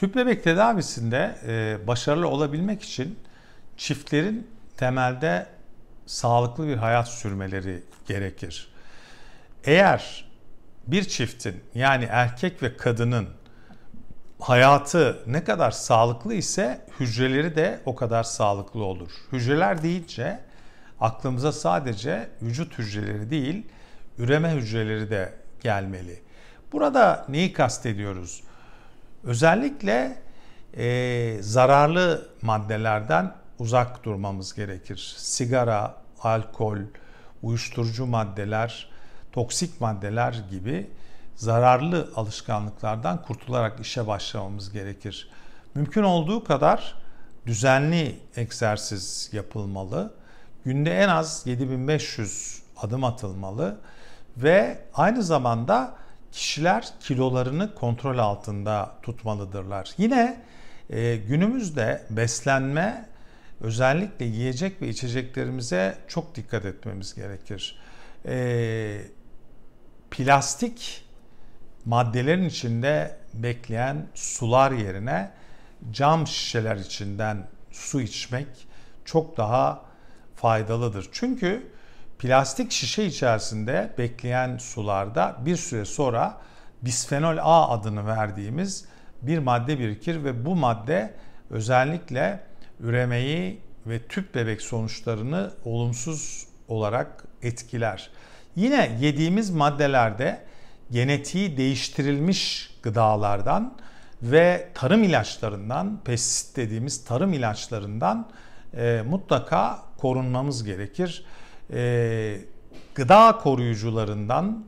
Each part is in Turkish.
Tüp bebek tedavisinde e, başarılı olabilmek için çiftlerin temelde sağlıklı bir hayat sürmeleri gerekir. Eğer bir çiftin yani erkek ve kadının hayatı ne kadar sağlıklı ise hücreleri de o kadar sağlıklı olur. Hücreler deyince aklımıza sadece vücut hücreleri değil, üreme hücreleri de gelmeli. Burada neyi kastediyoruz? Özellikle e, zararlı maddelerden uzak durmamız gerekir. Sigara, alkol, uyuşturucu maddeler, toksik maddeler gibi zararlı alışkanlıklardan kurtularak işe başlamamız gerekir. Mümkün olduğu kadar düzenli egzersiz yapılmalı. Günde en az 7500 adım atılmalı ve aynı zamanda kişiler kilolarını kontrol altında tutmalıdırlar. Yine e, günümüzde beslenme özellikle yiyecek ve içeceklerimize çok dikkat etmemiz gerekir. E, plastik maddelerin içinde bekleyen sular yerine cam şişeler içinden su içmek çok daha faydalıdır. Çünkü Plastik şişe içerisinde bekleyen sularda bir süre sonra bisfenol A adını verdiğimiz bir madde birikir ve bu madde özellikle üremeyi ve tüp bebek sonuçlarını olumsuz olarak etkiler. Yine yediğimiz maddelerde genetiği değiştirilmiş gıdalardan ve tarım ilaçlarından, pestisit dediğimiz tarım ilaçlarından e, mutlaka korunmamız gerekir e, gıda koruyucularından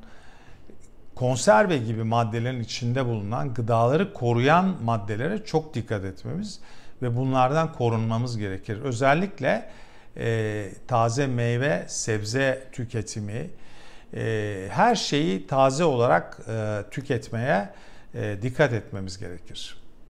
konserve gibi maddelerin içinde bulunan gıdaları koruyan maddelere çok dikkat etmemiz ve bunlardan korunmamız gerekir. Özellikle e, taze meyve, sebze tüketimi, e, her şeyi taze olarak e, tüketmeye e, dikkat etmemiz gerekir.